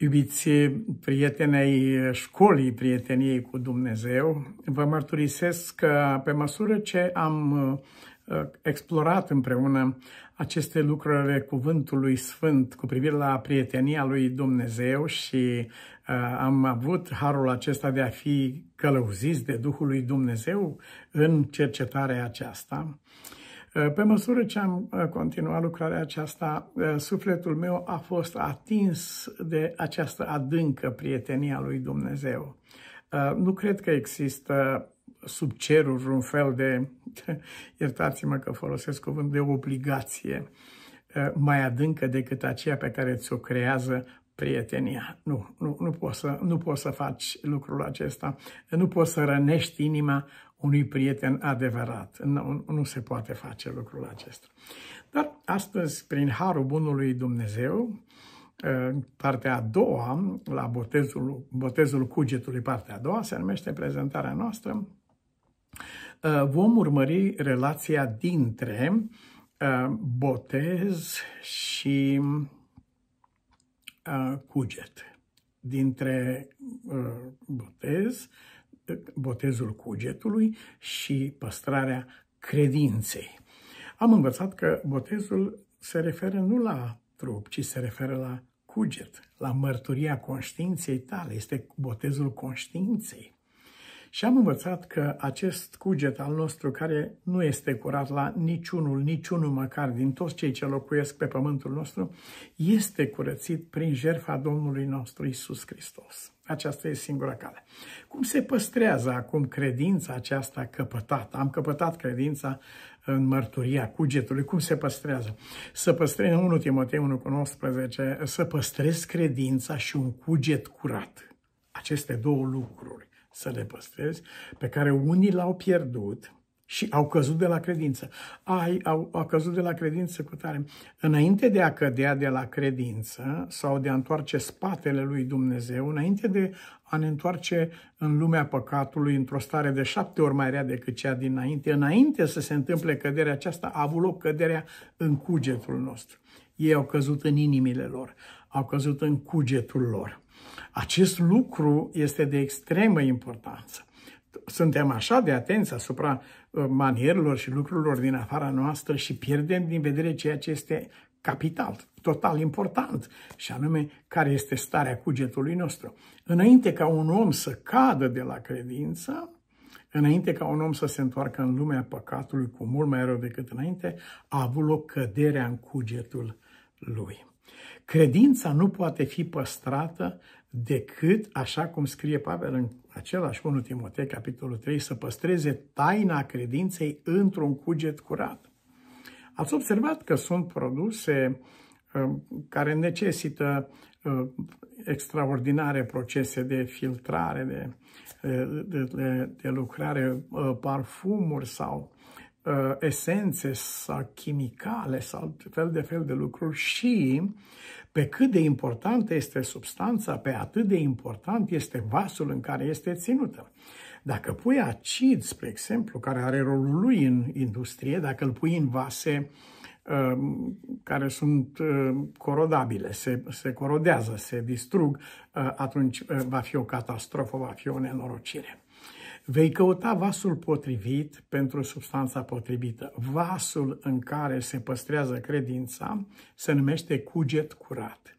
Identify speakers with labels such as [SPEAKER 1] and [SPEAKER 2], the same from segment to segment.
[SPEAKER 1] Iubiți prietenei școlii prieteniei cu Dumnezeu, vă mărturisesc că pe măsură ce am uh, explorat împreună aceste lucruri ale Cuvântului Sfânt cu privire la prietenia lui Dumnezeu și uh, am avut harul acesta de a fi călăuziți de Duhul lui Dumnezeu în cercetarea aceasta. Eh, pe măsură ce am eh, continuat lucrarea aceasta, eh, sufletul meu a fost atins de această adâncă prietenie a lui Dumnezeu. Nu cred că există sub cerul un fel de, iertați-mă că folosesc cuvânt, de obligație mai adâncă decât aceea pe care ți-o creează prietenia. Nu, nu, nu, poți să, nu poți să faci lucrul acesta. Nu poți să rănești inima unui prieten adevărat. Nu, nu se poate face lucrul acesta. Dar astăzi, prin harul bunului Dumnezeu, partea a doua, la botezul, botezul cugetului, partea a doua, se numește prezentarea noastră, vom urmări relația dintre botez și cuget. Dintre uh, botez, botezul cugetului și păstrarea credinței. Am învățat că botezul se referă nu la trup, ci se referă la cuget, la mărturia conștiinței tale. Este botezul conștiinței. Și am învățat că acest cuget al nostru, care nu este curat la niciunul, niciunul măcar din toți cei ce locuiesc pe pământul nostru, este curățit prin jertfa Domnului nostru Isus Hristos. Aceasta e singura cale. Cum se păstrează acum credința aceasta căpătată? Am căpătat credința în mărturia cugetului. Cum se păstrează? Să păstrez, în 1 Timotei 1 cu 19, să păstrez credința și un cuget curat. Aceste două lucruri să le păstrezi, pe care unii l-au pierdut și au căzut de la credință. Ai, au, au căzut de la credință cu tare. Înainte de a cădea de la credință sau de a întoarce spatele lui Dumnezeu, înainte de a ne întoarce în lumea păcatului, într-o stare de șapte ori mai rea decât cea dinainte, înainte să se întâmple căderea aceasta, a avut loc căderea în cugetul nostru. Ei au căzut în inimile lor, au căzut în cugetul lor. Acest lucru este de extremă importanță. Suntem așa de atenți asupra uh, manierilor și lucrurilor din afara noastră și pierdem din vedere ceea ce este capital, total important, și anume care este starea cugetului nostru. Înainte ca un om să cadă de la credință, înainte ca un om să se întoarcă în lumea păcatului cu mult mai rău decât înainte, a avut loc căderea în cugetul lui. Credința nu poate fi păstrată decât, așa cum scrie Pavel în același 1 Timotei, capitolul 3, să păstreze taina credinței într-un cuget curat. Ați observat că sunt produse um, care necesită uh, extraordinare procese de filtrare, de, uh, de, de, de lucrare, uh, parfumuri sau Uh, esențe sau chimicale sau fel de fel de lucruri și pe cât de importantă este substanța, pe atât de important este vasul în care este ținută. Dacă pui acid, spre exemplu, care are rolul lui în industrie, dacă îl pui în vase um, care sunt um, corodabile, se, se corodează, se distrug, uh, atunci uh, va fi o catastrofă, va fi o nenorocire. Vei căuta vasul potrivit pentru substanța potrivită. Vasul în care se păstrează credința se numește cuget curat.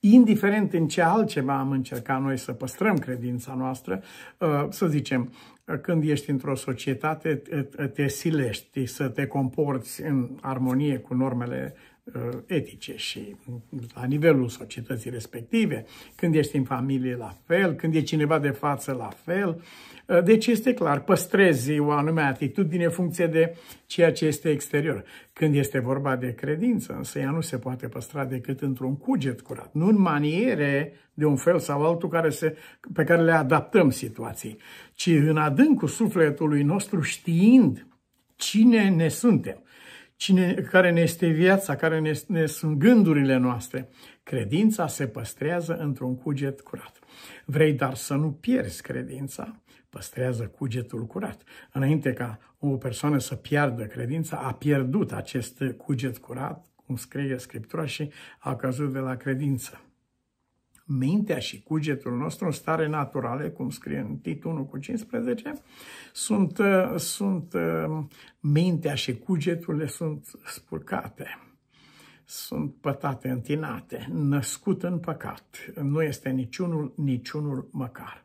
[SPEAKER 1] Indiferent în ce altceva am încercat noi să păstrăm credința noastră, uh, să zicem, uh, când ești într-o societate, te silești să te comporți în armonie cu normele Uh, etice și la nivelul societății respective, când ești în familie la fel, când e cineva de față la fel. Uh, deci este clar, păstrezi o anume atitudine în funcție de ceea ce este exterior. Când este vorba de credință, însă ea nu se poate păstra decât într-un cuget curat, nu în maniere de un fel sau altul care se, pe care le adaptăm situației, ci în adâncul sufletului nostru știind cine ne suntem cine, care ne este viața, care ne, ne sunt gândurile noastre. Credința se păstrează într-un cuget curat. Vrei dar să nu pierzi credința, păstrează cugetul curat. Înainte ca o persoană să piardă credința, a pierdut acest cuget curat, cum scrie Scriptura, și a căzut de la credință mintea și cugetul nostru în stare naturale, cum scrie în titlul 1 cu 15, sunt, uh, sunt uh, mintea și cugeturile sunt spurcate sunt pătate, întinate, născut în păcat. Nu este niciunul, niciunul măcar.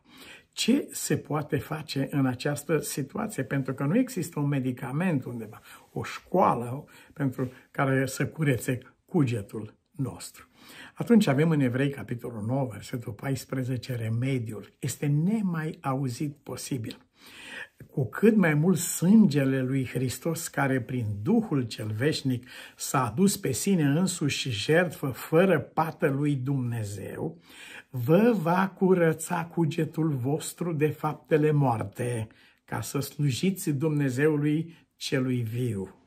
[SPEAKER 1] Ce se poate face în această situație? Pentru că nu există un medicament undeva, o școală pentru care să curețe cugetul nostru. Atunci avem în Evrei, capitolul 9, versetul 14, remediul. Este nemai auzit posibil. Cu cât mai mult sângele lui Hristos, care prin Duhul cel veșnic s-a adus pe sine însuși jertfă fără pată lui Dumnezeu, vă va curăța cugetul vostru de faptele moarte, ca să slujiți Dumnezeului celui viu.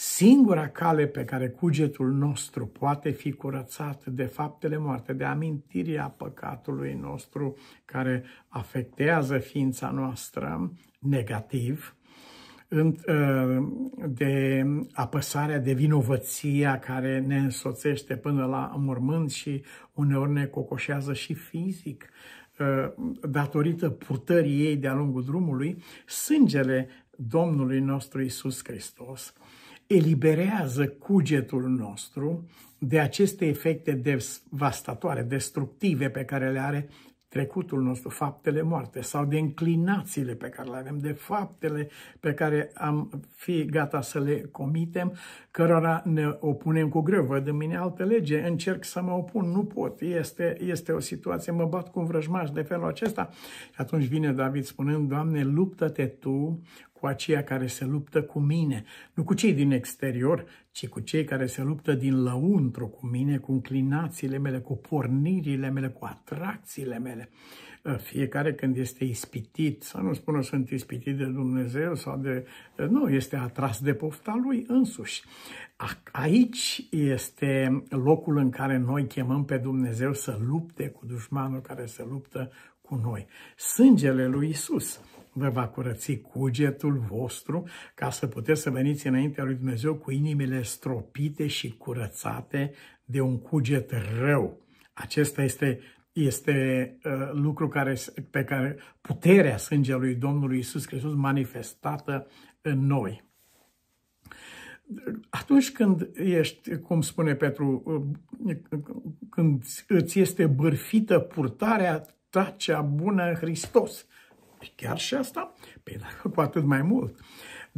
[SPEAKER 1] Singura cale pe care cugetul nostru poate fi curățat de faptele moarte, de amintirea păcatului nostru care afectează ființa noastră negativ, ă, de apăsarea de vinovăția care ne însoțește până la mormânt și uneori ne cocoșează și fizic ă, datorită purtării ei de-a lungul drumului, sângele Domnului nostru Isus Hristos eliberează cugetul nostru de aceste efecte devastatoare, destructive pe care le are trecutul nostru, faptele moarte sau de înclinațiile pe care le avem, de faptele pe care am fi gata să le comitem cărora ne opunem cu greu. Văd în mine altă lege, încerc să mă opun, nu pot. Este, este o situație, mă bat cu un vrăjmaș de felul acesta. atunci vine David spunând, Doamne, luptă-te Tu cu aceia care se luptă cu mine, nu cu cei din exterior, ci cu cei care se luptă din lăuntru cu mine, cu inclinațiile mele, cu pornirile mele, cu atracțiile mele fiecare când este ispitit, să nu spună sunt ispitit de Dumnezeu sau de... Nu, este atras de pofta lui însuși. Aici este locul în care noi chemăm pe Dumnezeu să lupte cu dușmanul care se luptă cu noi. Sângele lui Isus vă va curăți cugetul vostru ca să puteți să veniți înaintea lui Dumnezeu cu inimile stropite și curățate de un cuget rău. Acesta este este uh, lucru care, pe care puterea sângelui Domnului Isus Hristos manifestată în noi. Atunci când ești, cum spune Petru, uh, când îți este bârfită purtarea ta cea bună în Hristos, păi chiar și asta, pe păi, da, cu atât mai mult. Uh,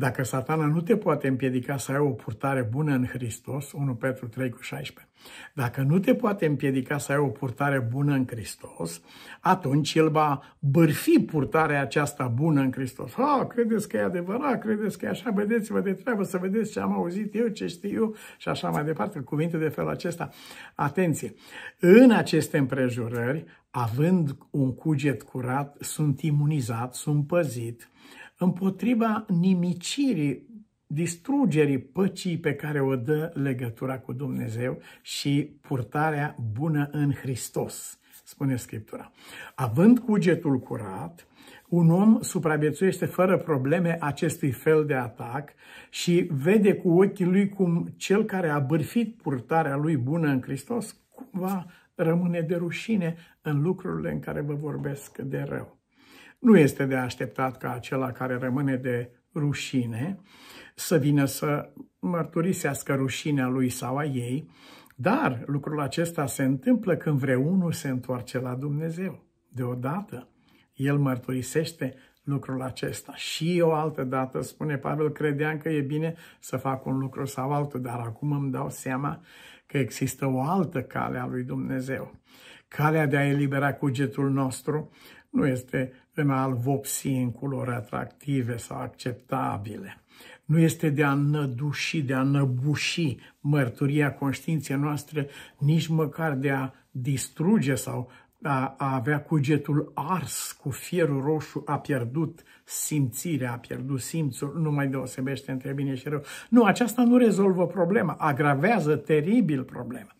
[SPEAKER 1] dacă satana nu te poate împiedica să ai o purtare bună în Hristos, 1 Petru 3 cu 16, dacă nu te poate împiedica să ai o purtare bună în Hristos, atunci el va bârfi purtarea aceasta bună în Hristos. Ha, credeți că e adevărat, credeți că e așa, vedeți-vă de treabă, să vedeți ce am auzit eu, ce știu eu și așa mai departe, cuvinte de felul acesta. Atenție! În aceste împrejurări, având un cuget curat, sunt imunizat, sunt păzit, împotriva nimicirii, distrugerii păcii pe care o dă legătura cu Dumnezeu și purtarea bună în Hristos, spune Scriptura. Având cugetul curat, un om supraviețuiește fără probleme acestui fel de atac și vede cu ochii lui cum cel care a bârfit purtarea lui bună în Hristos cumva rămâne de rușine în lucrurile în care vă vorbesc de rău. Nu este de așteptat ca acela care rămâne de rușine să vină să mărturisească rușinea lui sau a ei, dar lucrul acesta se întâmplă când vreunul se întoarce la Dumnezeu. Deodată, el mărturisește lucrul acesta. Și o altă dată, spune Pavel, credeam că e bine să fac un lucru sau altul, dar acum îmi dau seama că există o altă cale a lui Dumnezeu. Calea de a elibera cugetul nostru nu este mai al vopsi în culori atractive sau acceptabile. Nu este de a năduși, de a năbuși mărturia conștiinței noastre, nici măcar de a distruge sau a, a avea cugetul ars cu fierul roșu, a pierdut simțirea, a pierdut simțul, nu mai deosebește între bine și rău. Nu, aceasta nu rezolvă problema, agravează teribil problema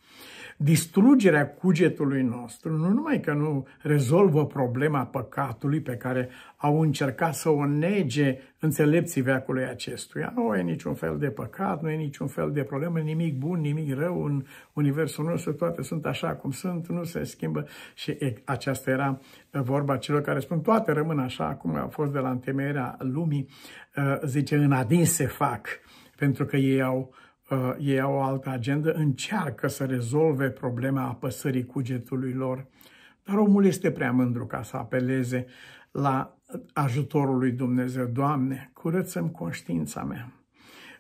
[SPEAKER 1] distrugerea cugetului nostru nu numai că nu rezolvă problema păcatului pe care au încercat să o nege înțelepții veacului acestuia. Nu e niciun fel de păcat, nu e niciun fel de problemă, nimic bun, nimic rău în universul nostru, toate sunt așa cum sunt, nu se schimbă și aceasta era vorba celor care spun toate rămân așa cum a fost de la întemeierea lumii, ă, zice în adin se fac, pentru că ei au uh, ei au o altă agendă, încearcă să rezolve problema apăsării cugetului lor, dar omul este prea mândru ca să apeleze la ajutorul lui Dumnezeu. Doamne, curățăm conștiința mea.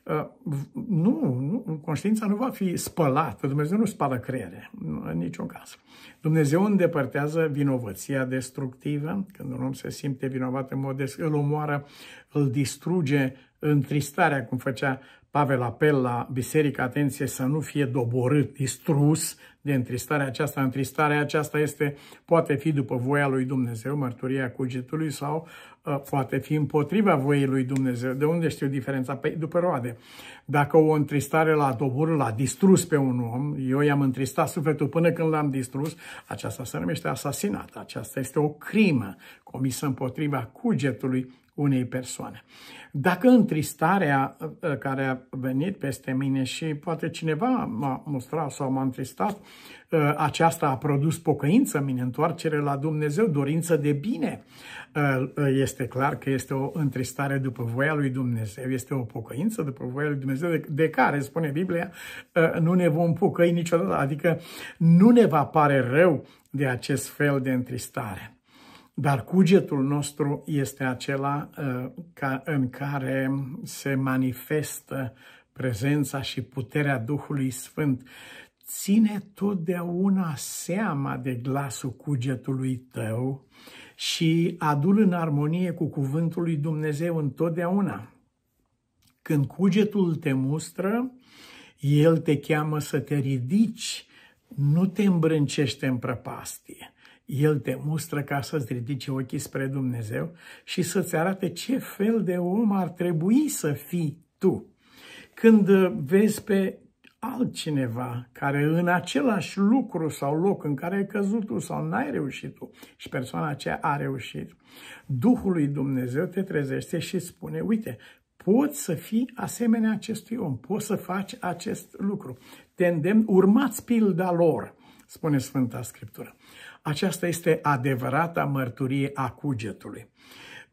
[SPEAKER 1] Uh, nu, nu, conștiința nu va fi spălată. Dumnezeu nu spală creierea, în niciun caz. Dumnezeu îndepărtează vinovăția destructivă. Când un om se simte vinovat în mod des, îl omoară, îl distruge întristarea, cum făcea Pavel apel la biserică, atenție, să nu fie doborât, distrus de întristarea aceasta. Întristarea aceasta este, poate fi după voia lui Dumnezeu, mărturia cugetului, sau uh, poate fi împotriva voiei lui Dumnezeu. De unde știu diferența? Păi după roade. Dacă o întristare l-a doborât, l-a distrus pe un om, eu i-am întristat sufletul până când l-am distrus, aceasta se numește asasinat. Aceasta este o crimă comisă împotriva cugetului unei persoane. Dacă întristarea uh, care a venit peste mine și poate cineva m-a mustrat sau m-a întristat, uh, aceasta a produs pocăință în mine, întoarcere la Dumnezeu, dorință de bine, uh, este clar că este o întristare după voia lui Dumnezeu, este o pocăință după voia lui Dumnezeu, de care, spune Biblia, nu ne vom pocăi niciodată, adică nu ne va pare rău de acest fel de întristare. Dar cugetul nostru este acela uh, în care se manifestă prezența și puterea Duhului Sfânt. Ține totdeauna seama de glasul cugetului tău și adul în armonie cu cuvântul lui Dumnezeu întotdeauna. Când cugetul te mustră, el te cheamă să te ridici, nu te îmbrâncește în prăpastie. El te mustră ca să-ți ridice ochii spre Dumnezeu și să-ți arate ce fel de om ar trebui să fii tu. Când uh, vezi pe altcineva care în același lucru sau loc în care ai căzut tu sau n-ai reușit tu și persoana aceea a reușit, Duhul lui Dumnezeu te trezește și spune, uite, poți să fii asemenea acestui om, poți să faci acest lucru. Te îndemn, urmați pilda lor, spune Sfânta Scriptură. Aceasta este adevărata mărturie a cugetului.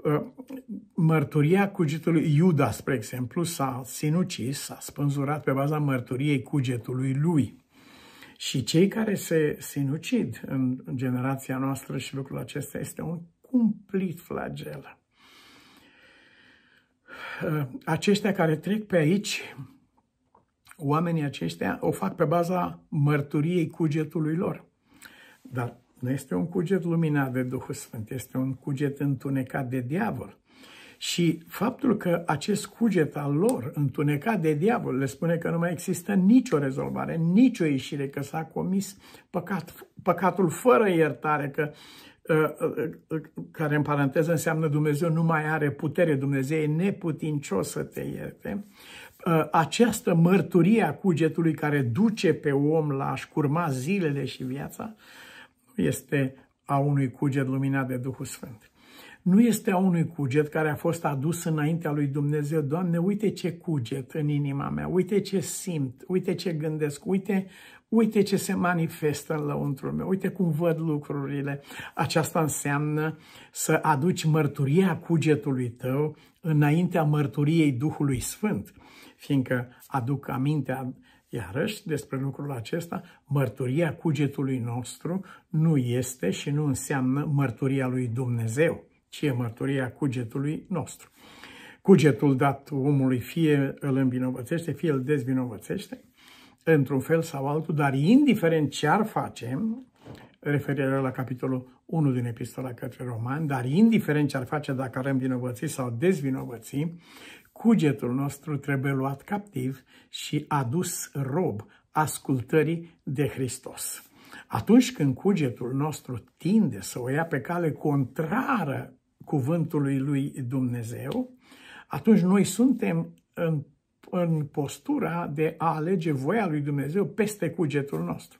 [SPEAKER 1] Ă, mărturia cugetului Iuda, spre exemplu, s-a sinucis, s-a spânzurat pe baza mărturiei cugetului lui. Și cei care se sinucid în generația noastră și lucrul acesta este un cumplit flagel. Ă, aceștia care trec pe aici, oamenii aceștia o fac pe baza mărturiei cugetului lor. Dar nu este un cuget luminat de Duhul Sfânt, este un cuget întunecat de diavol. Și faptul că acest cuget al lor, întunecat de diavol, le spune că nu mai există nicio rezolvare, nicio ieșire, că s-a comis păcat, păcatul fără iertare, că ă, ă, ă, care în paranteză înseamnă Dumnezeu nu mai are putere, Dumnezeu e neputincios să te ierte. Această mărturie a cugetului care duce pe om la a-și curma zilele și viața, este a unui cuget luminat de Duhul Sfânt. Nu este a unui cuget care a fost adus înaintea lui Dumnezeu. Doamne, uite ce cuget în inima mea, uite ce simt, uite ce gândesc, uite, uite ce se manifestă în lăuntrul meu, uite cum văd lucrurile. Aceasta înseamnă să aduci mărturia cugetului tău înaintea mărturiei Duhului Sfânt, fiindcă aduc aminte, Iarăși, despre lucrul acesta, mărturia cugetului nostru nu este și nu înseamnă mărturia lui Dumnezeu, ci e mărturia cugetului nostru. Cugetul dat omului fie îl învinovățește, fie îl dezvinovățește, într-un fel sau altul, dar indiferent ce ar face, referire la capitolul 1 din epistola către romani, dar indiferent ce ar face dacă ar învinovăți sau dezvinovăți, Cugetul nostru trebuie luat captiv și adus rob ascultării de Hristos. Atunci când cugetul nostru tinde să o ia pe cale contrară cuvântului lui Dumnezeu, atunci noi suntem în, în postura de a alege voia lui Dumnezeu peste cugetul nostru.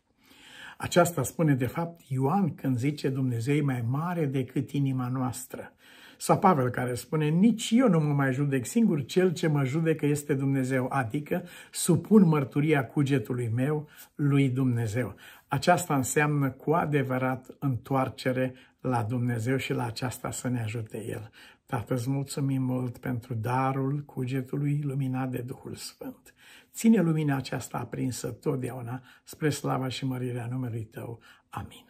[SPEAKER 1] Aceasta spune de fapt Ioan când zice Dumnezeu e mai mare decât inima noastră. Sau Pavel care spune, nici eu nu mă mai judec singur, cel ce mă judecă este Dumnezeu, adică supun mărturia cugetului meu lui Dumnezeu. Aceasta înseamnă cu adevărat întoarcere la Dumnezeu și la aceasta să ne ajute El. Tată, îți mulțumim mult pentru darul cugetului luminat de Duhul Sfânt. Ține lumina aceasta aprinsă totdeauna spre slava și mărirea numelui Tău. Amin.